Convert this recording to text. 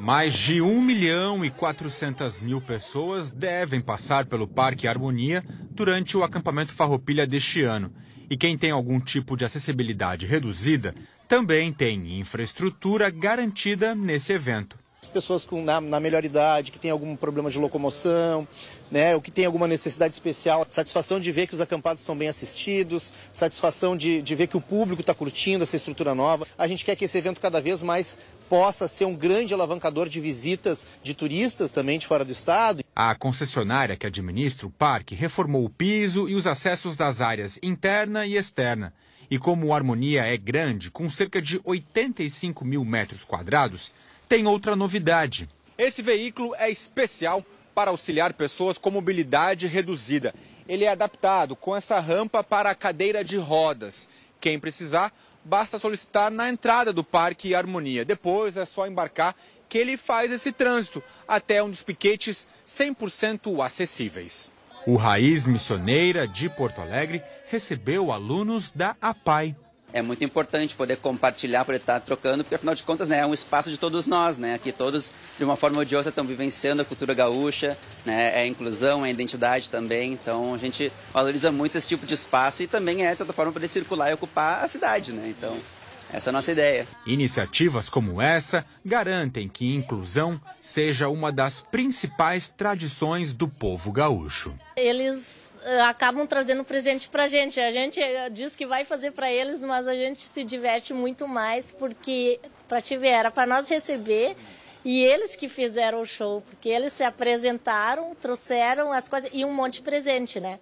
Mais de 1 milhão e 400 mil pessoas devem passar pelo Parque Harmonia durante o acampamento Farroupilha deste ano. E quem tem algum tipo de acessibilidade reduzida também tem infraestrutura garantida nesse evento. As pessoas com, na, na melhor idade, que tem algum problema de locomoção, né, ou que tem alguma necessidade especial. Satisfação de ver que os acampados estão bem assistidos, satisfação de, de ver que o público está curtindo essa estrutura nova. A gente quer que esse evento cada vez mais possa ser um grande alavancador de visitas de turistas também de fora do estado. A concessionária que administra o parque reformou o piso e os acessos das áreas interna e externa. E como a harmonia é grande, com cerca de 85 mil metros quadrados, tem outra novidade. Esse veículo é especial para auxiliar pessoas com mobilidade reduzida. Ele é adaptado com essa rampa para a cadeira de rodas. Quem precisar basta solicitar na entrada do Parque Harmonia. Depois é só embarcar que ele faz esse trânsito até um dos piquetes 100% acessíveis. O Raiz Missioneira de Porto Alegre recebeu alunos da APAI, é muito importante poder compartilhar, poder estar trocando, porque afinal de contas né, é um espaço de todos nós, né? Aqui todos, de uma forma ou de outra, estão vivenciando a cultura gaúcha, né? É inclusão, é identidade também. Então a gente valoriza muito esse tipo de espaço e também é, de certa forma, poder circular e ocupar a cidade, né? Então essa é a nossa ideia. Iniciativas como essa garantem que inclusão seja uma das principais tradições do povo gaúcho. Eles eh, acabam trazendo presente para a gente. A gente eh, diz que vai fazer para eles, mas a gente se diverte muito mais porque para ti era para nós receber e eles que fizeram o show, porque eles se apresentaram, trouxeram as coisas e um monte de presente, né?